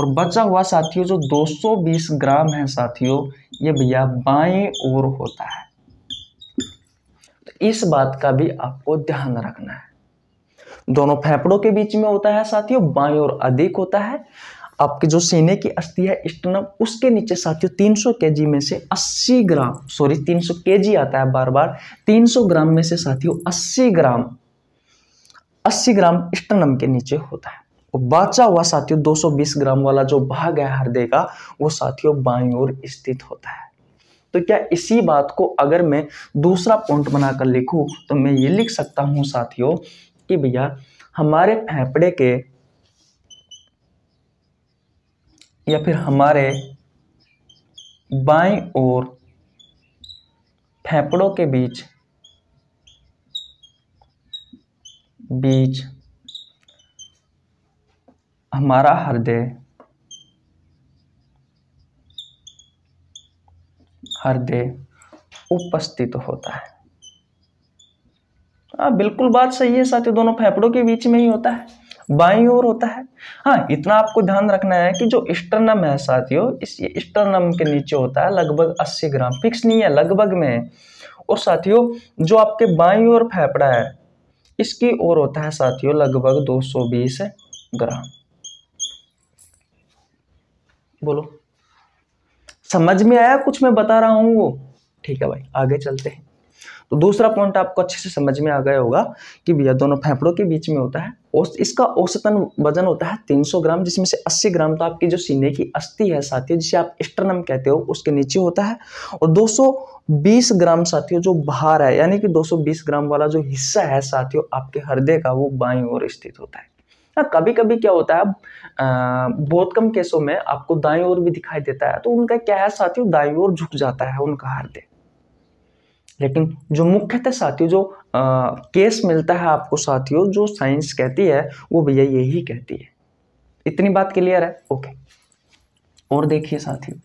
और बचा हुआ साथियों जो 220 ग्राम है साथियों ये भैया बाएं ओर होता है इस बात का भी आपको ध्यान रखना है दोनों फेफड़ों के बीच में होता है साथियों बाई और अधिक होता है आपके जो सीने की अस्थि है स्टनम उसके नीचे साथियों 300 जी में से 80 ग्राम सॉरी 300 जी आता है बार बार 300 ग्राम में से साथियों 80 ग्राम 80 ग्राम स्टनम के नीचे होता है और बाचा हुआ साथियों 220 ग्राम वाला जो भाग है हृदय का वो साथियों बाई ओर स्थित होता है तो क्या इसी बात को अगर मैं दूसरा पॉइंट बनाकर लिखूँ तो मैं ये लिख सकता हूँ साथियों कि भैया हमारे फेफड़े के या फिर हमारे बाएं और फेफड़ों के बीच बीच हमारा हृदय हृदय उपस्थित होता है हाँ बिल्कुल बात सही है साथियों दोनों फेफड़ों के बीच में ही होता है बाई ओर होता है हाँ इतना आपको ध्यान रखना है कि जो स्टर्नम है साथियों इस स्टर्नम के नीचे होता है लगभग 80 ग्राम फिक्स नहीं है लगभग में और साथियों जो आपके बाई ओर फेफड़ा है इसकी ओर होता है साथियों लगभग 220 ग्राम बोलो समझ में आया कुछ मैं बता रहा हूँ वो ठीक है भाई आगे चलते हैं तो दूसरा पॉइंट आपको अच्छे से समझ में आ गया होगा कि भैया दोनों फेफड़ों के बीच में होता है औस इसका औसतन वजन होता है 300 ग्राम जिसमें से 80 ग्राम तो आपकी जो सीने की अस्थि है साथियों जिसे आप स्टर्नम कहते हो उसके नीचे होता है और 220 ग्राम साथियों जो बाहर है यानी कि 220 ग्राम वाला जो हिस्सा है साथियों आपके हृदय का वो बाई और स्थित होता है हाँ कभी कभी क्या होता है बहुत कम केसों में आपको दाई ओर भी दिखाई देता है तो उनका क्या है साथियों दाई ओर झुक जाता है उनका हृदय लेकिन जो मुख्यतः साथियों जो आ, केस मिलता है आपको साथियों जो साइंस कहती है वो भैया यही कहती है इतनी बात क्लियर है ओके और देखिए साथियों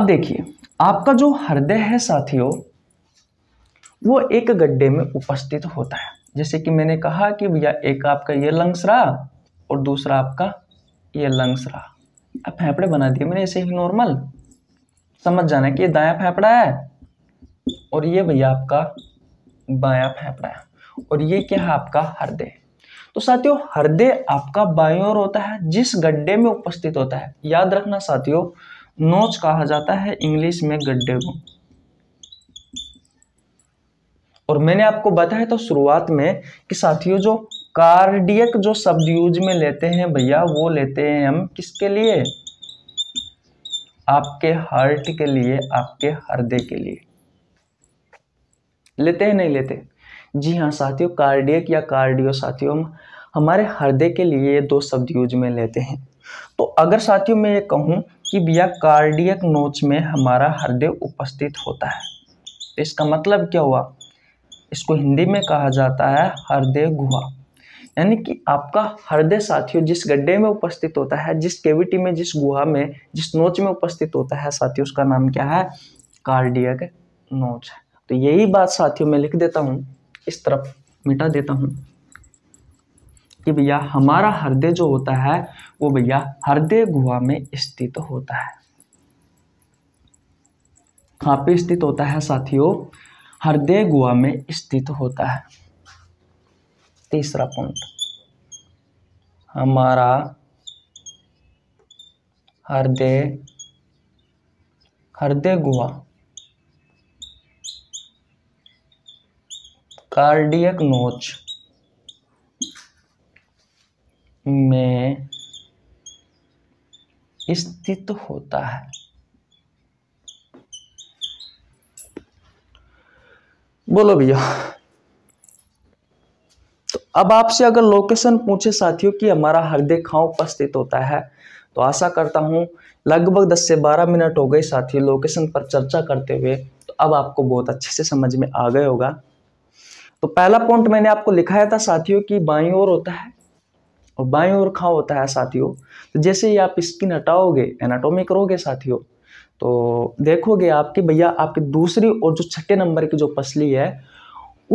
अब देखिए आपका जो हृदय है साथियों वो एक गड्ढे में उपस्थित होता है जैसे कि मैंने कहा कि भैया एक आपका ये लंग्स रहा और दूसरा आपका ये लंग्स रहा अब फेफड़े बना दिए मैंने ऐसे ही नॉर्मल समझ जाना कि ये दाया फेफड़ा है और ये भैया आपका बाया फेफड़ा है और ये क्या है आपका हृदय तो साथियों हृदय आपका बाई ओर होता है जिस गड्ढे में उपस्थित होता है याद रखना साथियों नोच कहा जाता है इंग्लिश में गड्ढे को और मैंने आपको बताया था शुरुआत में कि साथियों जो कार्डियक जो शब्द यूज में लेते हैं भैया वो लेते हैं हम किसके लिए आपके हार्ट के लिए आपके हृदय के लिए लेते हैं नहीं लेते जी हाँ साथियों कार्डियक या कार्डियो साथियों हमारे हृदय के लिए दो शब्द यूज में लेते हैं तो अगर साथियों मैं ये कहूँ कि भैया कार्डियक नोच में हमारा हृदय उपस्थित होता है तो इसका मतलब क्या हुआ इसको हिंदी में कहा जाता है हृदय गुहा यानी कि आपका हृदय साथियों जिस गड्ढे में उपस्थित होता है जिस केविटी में जिस गुहा में जिस नोच में उपस्थित होता है साथियों उसका नाम क्या है कार्डियक नोच है तो यही बात साथियों मैं लिख देता हूँ इस तरफ मिटा देता हूँ कि भैया हमारा हृदय जो होता है वो भैया हृदय गुहा में स्थित होता है कहाँ पे स्थित होता है साथियों हृदय गुहा में स्थित होता है तीसरा पॉइंट हमारा हृदय हृदय गुहा कार्डियक नोच में स्थित होता है बोलो भैया तो अब आपसे अगर लोकेशन पूछे साथियों कि हमारा हृदय खाओ उपस्थित होता है तो आशा करता हूँ लगभग 10 से 12 मिनट हो गए साथियों लोकेशन पर चर्चा करते हुए तो अब आपको बहुत अच्छे से समझ में आ गए होगा तो पहला पॉइंट मैंने आपको लिखाया था साथियों कि बाई ओर होता है और बाई ओर खाव होता है साथियों तो जैसे ही आप स्किन हटाओगे एनाटोमी करोगे साथियों तो देखोगे आपके भैया आपकी दूसरी और जो छठे नंबर की जो पसली है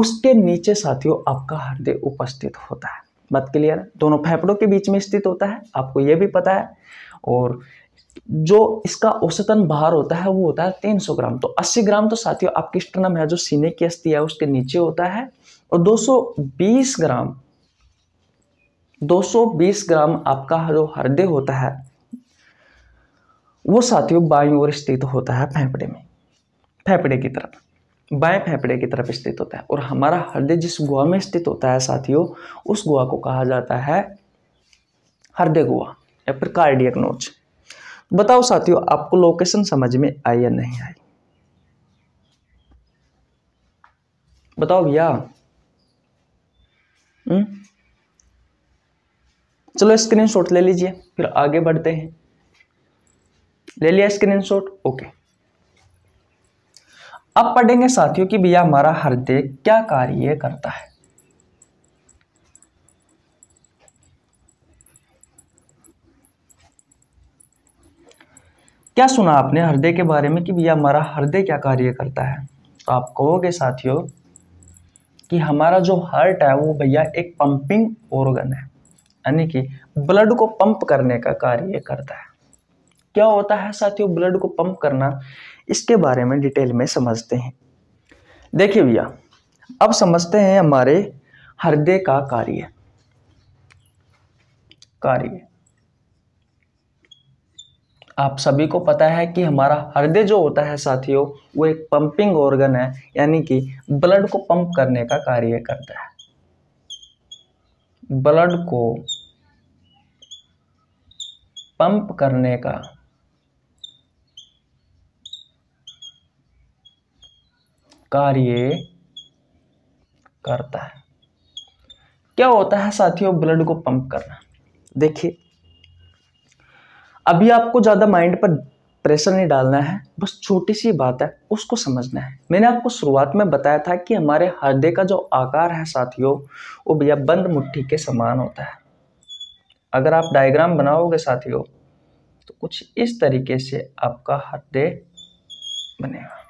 उसके नीचे साथियों आपका हृदय उपस्थित होता है बात क्लियर है दोनों फेफड़ों के बीच में स्थित होता है आपको यह भी पता है और जो इसका औसतन भार होता है वो होता है 300 ग्राम तो 80 ग्राम तो साथियों आपकी स्टनम है जो सीने की अस्थि है उसके नीचे होता है और 220 ग्राम 220 ग्राम आपका जो हृदय होता है वो साथियों बाई और स्थित होता है फेफड़े में फेफड़े की तरफ बाएं फेफड़े की तरफ स्थित होता है और हमारा हृदय जिस गुहा में स्थित होता है साथियों उस गुहा को कहा जाता है हृदय गुहा या फिर कार्डियक नोच बताओ साथियों आपको लोकेशन समझ में आई या नहीं आई बताओ भैया हम्म? चलो स्क्रीनशॉट ले लीजिए फिर आगे बढ़ते हैं ले लिया शॉट ओके अब पढ़ेंगे साथियों कि भैया हमारा हृदय क्या कार्य करता है क्या सुना आपने हृदय के बारे में कि भैया हमारा हृदय क्या कार्य करता है तो आप कहोगे साथियों कि हमारा जो हार्ट है वो भैया एक पंपिंग ऑर्गन है यानी कि ब्लड को पंप करने का कार्य करता है क्या होता है साथियों ब्लड को पंप करना इसके बारे में डिटेल में समझते हैं देखिए भैया अब समझते हैं हमारे हृदय का कार्य कार्य आप सभी को पता है कि हमारा हृदय जो होता है साथियों वो एक पंपिंग ऑर्गन है यानी कि ब्लड को पंप करने का कार्य करता है ब्लड को पंप करने का कार्य करता है क्या होता है साथियों ब्लड को पंप करना देखिए अभी आपको ज़्यादा माइंड पर प्रेशर नहीं डालना है बस छोटी सी बात है उसको समझना है मैंने आपको शुरुआत में बताया था कि हमारे हृदय का जो आकार है साथियों वो भैया बंद मुट्ठी के समान होता है अगर आप डायग्राम बनाओगे साथियों तो कुछ इस तरीके से आपका हृदय बनेगा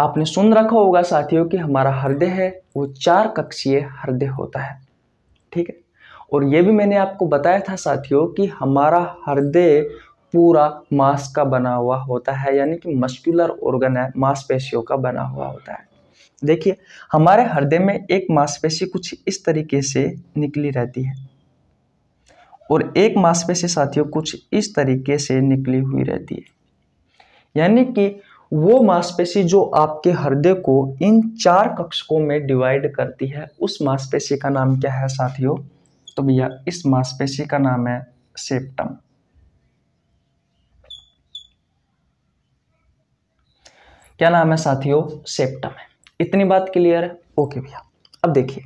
आपने सुन रखा होगा साथियों कि हमारा हृदय है वो चार कक्षीय हृदय होता है ठीक है और ये भी मैंने आपको बताया था साथियों कि हमारा हृदय पूरा मांस का बना हुआ होता है यानी कि मस्कुलर ऑर्गन है मांसपेशियों का बना हुआ होता है देखिए हमारे हृदय में एक मांसपेशी कुछ इस तरीके से निकली रहती है और एक मांसपेशी साथियों कुछ इस तरीके से निकली हुई रहती है यानी कि वो मांसपेशी जो आपके हृदय को इन चार कक्षकों में डिवाइड करती है उस मांसपेशी का नाम क्या है साथियों तो भैया इस मांसपेशी का नाम है सेप्टम क्या नाम है साथियों सेप्टम है इतनी बात क्लियर है ओके भैया अब देखिए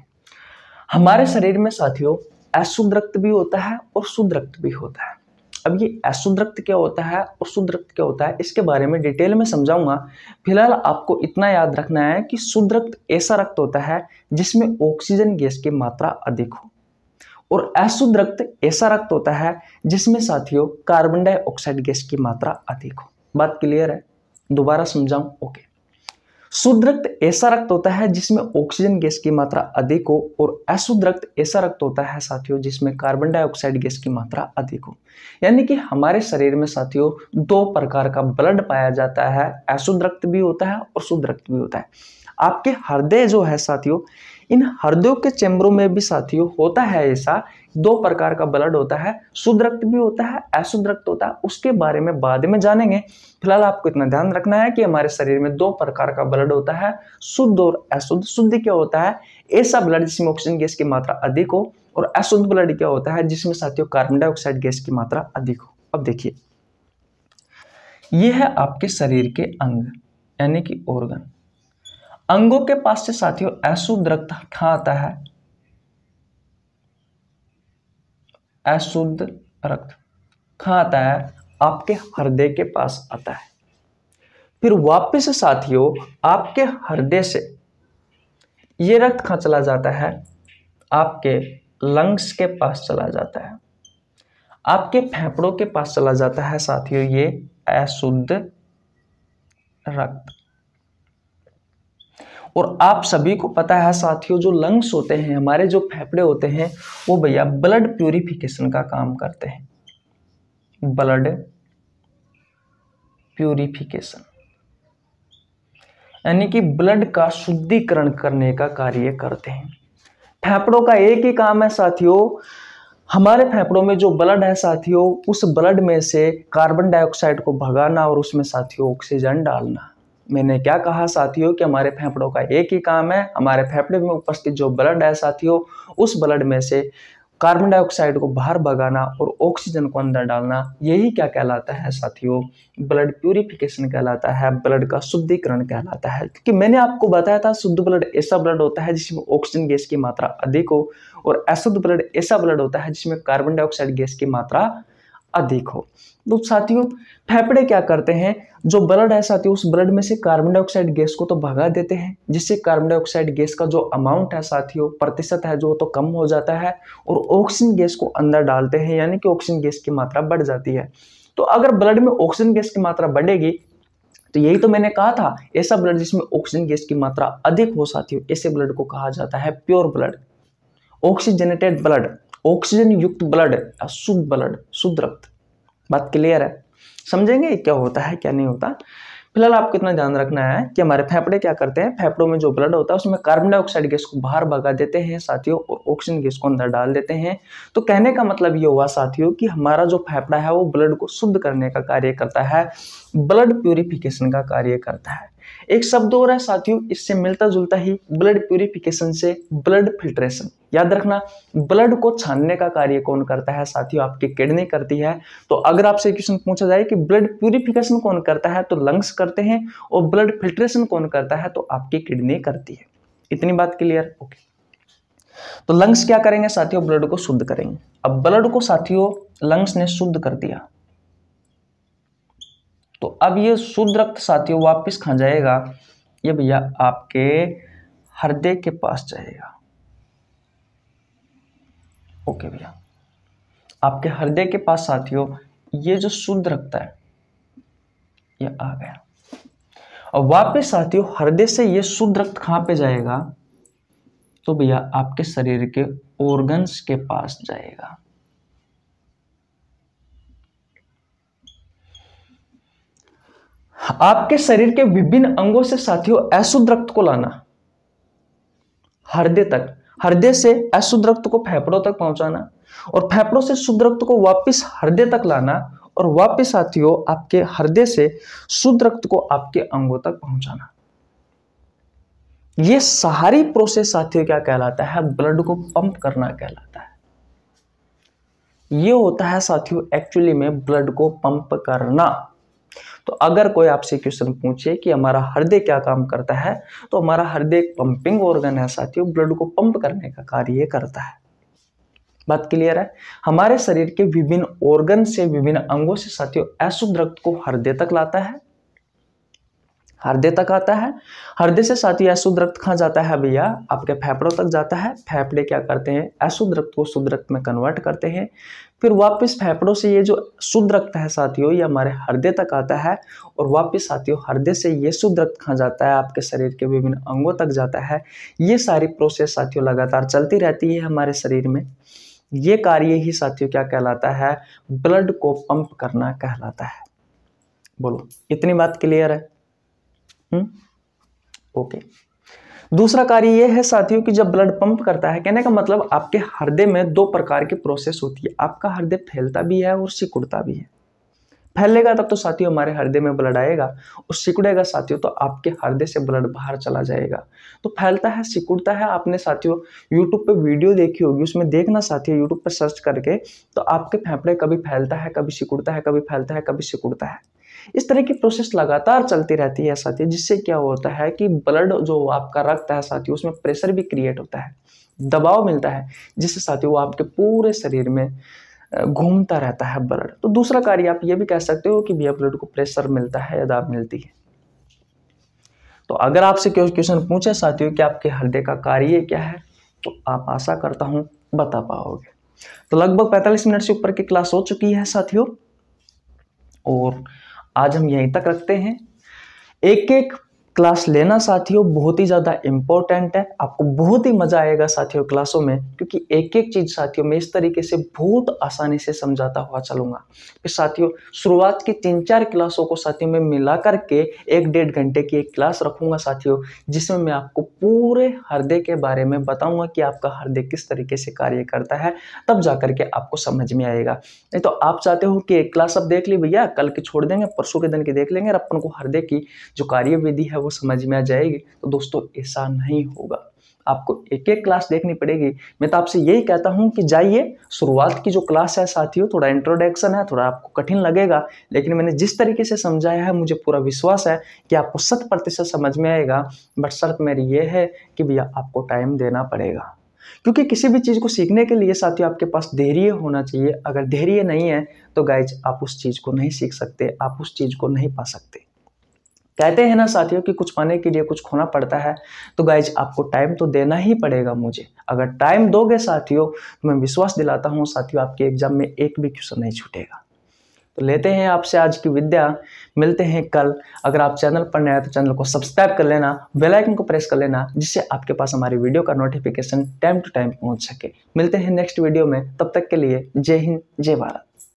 हमारे शरीर में साथियों अशुद्ध रक्त भी होता है और शुद्ध रक्त भी होता है अब ये अशुद्रक्त क्या होता है और शुद्रक्त क्या होता है इसके बारे में डिटेल में समझाऊंगा फिलहाल आपको इतना याद रखना है कि सुद्रक्त ऐसा रक्त होता है जिसमें ऑक्सीजन गैस की मात्रा अधिक हो और अशुद्ध रक्त ऐसा रक्त होता है जिसमें साथियों कार्बन डाइऑक्साइड गैस की मात्रा अधिक हो बात क्लियर है दोबारा समझाऊं ओके शुद्ध रक्त ऐसा रक्त होता है जिसमें ऑक्सीजन गैस की मात्रा अधिक हो और अशुद्ध रक्त ऐसा रक्त होता है साथियों जिसमें कार्बन डाइऑक्साइड गैस की मात्रा अधिक हो यानी कि हमारे शरीर में साथियों दो प्रकार का ब्लड पाया जाता है अशुद्ध रक्त भी होता है और शुद्ध रक्त भी होता है आपके हृदय जो है साथियों इन हृदयों के चैम्बरों में भी साथियों होता है ऐसा दो प्रकार का ब्लड होता है शुद्ध रक्त भी होता है अशुद्ध रक्त होता है उसके बारे में बाद में जानेंगे फिलहाल आपको इतना ध्यान रखना है कि हमारे शरीर में दो प्रकार का ब्लड होता है शुद्ध और अशुद्ध शुद्ध क्या होता है ऐसा ब्लड जिसमें ऑक्सीजन गैस की मात्रा अधिक हो और अशुद्ध ब्लड क्या होता है जिसमें साथियों कार्बन डाइऑक्साइड गैस की मात्रा अधिक हो अब देखिए यह है आपके शरीर के अंग यानी कि ऑर्गन अंगों के पास से साथियों अशुद्ध रक्त कहा आता है अशुद्ध रक्त कहा आता है आपके हृदय के पास आता है फिर वापस साथियों आपके हृदय से ये रक्त कहाँ चला जाता है आपके लंग्स के पास चला जाता है आपके फेफड़ों के पास चला जाता है साथियों ये अशुद्ध रक्त और आप सभी को पता है साथियों जो लंग्स होते हैं हमारे जो फेफड़े होते हैं वो भैया ब्लड प्यूरिफिकेशन का काम करते हैं ब्लड प्यूरिफिकेशन यानी कि ब्लड का शुद्धिकरण करने का कार्य करते हैं फेफड़ों का एक ही काम है साथियों हमारे फेफड़ों में जो ब्लड है साथियों उस ब्लड में से कार्बन डाइऑक्साइड को भगाना और उसमें साथियों ऑक्सीजन डालना मैंने क्या कहा साथियों कि हमारे फेफड़ों का एक ही काम है हमारे फेफड़े में उपस्थित जो ब्लड है साथियों उस ब्लड में से कार्बन डाइऑक्साइड को बाहर भगाना और ऑक्सीजन को अंदर डालना यही क्या कहलाता है साथियों ब्लड प्यूरिफिकेशन कहलाता है ब्लड का शुद्धिकरण कहलाता है क्योंकि मैंने आपको बताया था शुद्ध ब्लड ऐसा ब्लड होता है जिसमें ऑक्सीजन गैस की मात्रा अधिक हो और अशुद्ध ब्लड ऐसा ब्लड होता है जिसमें कार्बन डाइऑक्साइड गैस की मात्रा अधिक हो तो साथियों फेफड़े क्या करते हैं जो ब्लड है साथियों उस ब्लड में से कार्बन डाइऑक्साइड गैस को तो भगा देते हैं जिससे कार्बन डाइऑक्साइड गैस का जो अमाउंट है साथियों प्रतिशत है जो तो कम हो जाता है और ऑक्सीजन गैस को अंदर डालते हैं यानी कि ऑक्सीजन गैस की मात्रा बढ़ जाती है तो अगर ब्लड में ऑक्सीजन गैस की मात्रा बढ़ेगी तो यही तो मैंने कहा था ऐसा ब्लड जिसमें ऑक्सीजन गैस की मात्रा अधिक हो साथियों ऐसे ब्लड को कहा जाता है pure blood oxygenated blood oxygen युक्त ब्लड शुद्ध ब्लड शुद्ध रक्त बात क्लियर है समझेंगे क्या होता है क्या नहीं होता फिलहाल आपको इतना ध्यान रखना है कि हमारे फेफड़े क्या करते हैं फेफड़ों में जो ब्लड होता है उसमें कार्बन डाइऑक्साइड गैस को बाहर भगा देते हैं साथियों और ऑक्सीजन गैस को अंदर डाल देते हैं तो कहने का मतलब ये हुआ साथियों कि हमारा जो फेफड़ा है वो ब्लड को शुद्ध करने का कार्य करता है ब्लड प्योरिफिकेशन का कार्य करता है एक शब्द हो रहा है साथियों इससे मिलता जुलता ही ब्लड प्यूरिफिकेशन से ब्लड फिल्ट्रेशन याद रखना ब्लड को छानने का कार्य कौन करता है साथियों आपकी किडनी करती है तो अगर आपसे क्वेश्चन पूछा जाए कि ब्लड प्यूरिफिकेशन कौन करता है तो लंग्स करते हैं और ब्लड फिल्ट्रेशन कौन करता है तो आपकी किडनी करती है इतनी बात क्लियर ओके तो लंग्स क्या करेंगे साथियों ब्लड को शुद्ध करेंगे अब ब्लड को साथियों लंग्स ने शुद्ध कर दिया तो अब ये शुद्ध रक्त साथियों वापस खा जाएगा ये भैया आपके हृदय के पास जाएगा ओके भैया आपके हृदय के पास साथियों ये जो शुद्ध रक्त है ये आ गया और वापस साथियों हृदय से ये शुद्ध रक्त कहां पे जाएगा तो भैया आपके शरीर के ऑर्गन्स के पास जाएगा आपके शरीर के विभिन्न अंगों से साथियों अशुद्ध रक्त को लाना हृदय तक हृदय से अशुद्ध रक्त को फेफड़ों तक पहुंचाना और फेफड़ों से शुद्ध रक्त को वापस हृदय तक लाना और वापस साथियों आपके हृदय से शुद्ध रक्त को आपके अंगों तक पहुंचाना यह सहारी प्रोसेस साथियों क्या कहलाता है ब्लड को पंप करना कहलाता है यह होता है साथियों एक्चुअली में ब्लड को पंप करना तो अगर कोई आपसे क्वेश्चन पूछे कि हमारा हृदय क्या काम करता है तो हमारा हृदय पंपिंग ऑर्गन है साथियों ब्लड को पंप करने का कार्य करता है बात क्लियर है हमारे शरीर के विभिन्न ऑर्गन से विभिन्न अंगों से साथियों अशुद्ध रक्त को हृदय तक लाता है हृदय तक आता है हृदय से साथ ही अशुद्ध रक्त कहाँ जाता है भैया आपके फेफड़ों तक जाता है फेफड़े क्या करते हैं अशुद्ध रक्त को शुद्ध रक्त में कन्वर्ट करते हैं फिर वापस फेफड़ों से ये जो शुद्ध रक्त है साथियों ये हमारे हृदय तक आता है और वापस साथियों हृदय से ये शुद्ध रक्त कहाँ जाता है आपके शरीर के विभिन्न अंगों तक जाता है ये सारी प्रोसेस साथियों लगातार चलती रहती है हमारे शरीर में ये कार्य ही साथियों क्या कहलाता है ब्लड को पंप करना कहलाता है बोलो इतनी बात क्लियर है ओके हम्म? दूसरा कार्य यह है साथियों कि जब ब्लड पंप करता है कहने का मतलब आपके हृदय में दो प्रकार की प्रोसेस होती है आपका हृदय फैलता भी है और सिकुड़ता भी है फैलेगा तब तो साथियों हमारे हृदय में ब्लड आएगा और सिकुड़ेगा साथियों तो आपके हृदय से ब्लड बाहर चला जाएगा तो फैलता है सिकुड़ता है आपने साथियों यूट्यूब पे वीडियो देखी होगी उसमें देखना साथियों यूट्यूब पर सर्च करके तो आपके फेफड़े कभी फैलता है कभी सिकुड़ता है कभी फैलता है कभी सिकुड़ता है इस तरह की प्रोसेस लगातार चलती रहती है साथी जिससे क्या होता है कि ब्लड जो आपका रक्त है साथी उसमें प्रेशर भी क्रिएट होता है दबाव मिलता है जिससे साथी वो आपके पूरे शरीर में घूमता रहता है ब्लड तो दूसरा कार्य आप ये भी कह सकते हो कि भैया ब्लड को प्रेशर मिलता है या दाब मिलती है तो अगर आपसे क्वेश्चन पूछे साथियों कि आपके हृदय का कार्य क्या है तो आप आशा करता हूं बता पाओगे तो लगभग 45 मिनट से ऊपर की क्लास हो चुकी है साथियों और आज हम यहीं तक रखते हैं एक एक क्लास लेना साथियों बहुत ही ज़्यादा इम्पोर्टेंट है आपको बहुत ही मज़ा आएगा साथियों क्लासों में क्योंकि एक एक चीज़ साथियों मैं इस तरीके से बहुत आसानी से समझाता हुआ चलूँगा फिर साथियों शुरुआत की तीन चार क्लासों को साथियों में मिला करके एक डेढ़ घंटे की एक क्लास रखूँगा साथियों जिसमें मैं आपको पूरे हृदय के बारे में बताऊँगा कि आपका हृदय किस तरीके से कार्य करता है तब जा के आपको समझ में आएगा नहीं तो आप चाहते हो कि एक क्लास अब देख ली भैया कल की छोड़ देंगे परसों के दिन की देख लेंगे और अपन को हृदय की जो कार्य विधि है वो समझ में आ जाएगी तो दोस्तों ऐसा नहीं होगा आपको एक एक क्लास देखनी पड़ेगी मैं तो आपसे यही कहता हूँ कि जाइए शुरुआत की जो क्लास है साथियों थोड़ा इंट्रोडक्शन है थोड़ा आपको कठिन लगेगा लेकिन मैंने जिस तरीके से समझाया है मुझे पूरा विश्वास है कि आपको शत प्रतिशत समझ में आएगा बट शर्त मेरी ये है कि भैया आपको टाइम देना पड़ेगा क्योंकि किसी भी चीज़ को सीखने के लिए साथियों आपके पास धैर्य होना चाहिए अगर धैर्य नहीं है तो गाइज आप उस चीज़ को नहीं सीख सकते आप उस चीज़ को नहीं पा सकते कहते हैं ना साथियों कि कुछ पाने के लिए कुछ खोना पड़ता है तो गाइज आपको टाइम तो देना ही पड़ेगा मुझे अगर टाइम दोगे साथियों तो मैं विश्वास दिलाता हूँ साथियों आपके एग्जाम में एक भी क्वेश्चन नहीं छूटेगा तो लेते हैं आपसे आज की विद्या मिलते हैं कल अगर आप चैनल पर नए हैं तो चैनल को सब्सक्राइब कर लेना बेल आइकन को प्रेस कर लेना जिससे आपके पास हमारी वीडियो का नोटिफिकेशन टाइम टू टाइम पहुंच सके मिलते हैं नेक्स्ट वीडियो में तब तक के लिए जय हिंद जय भारत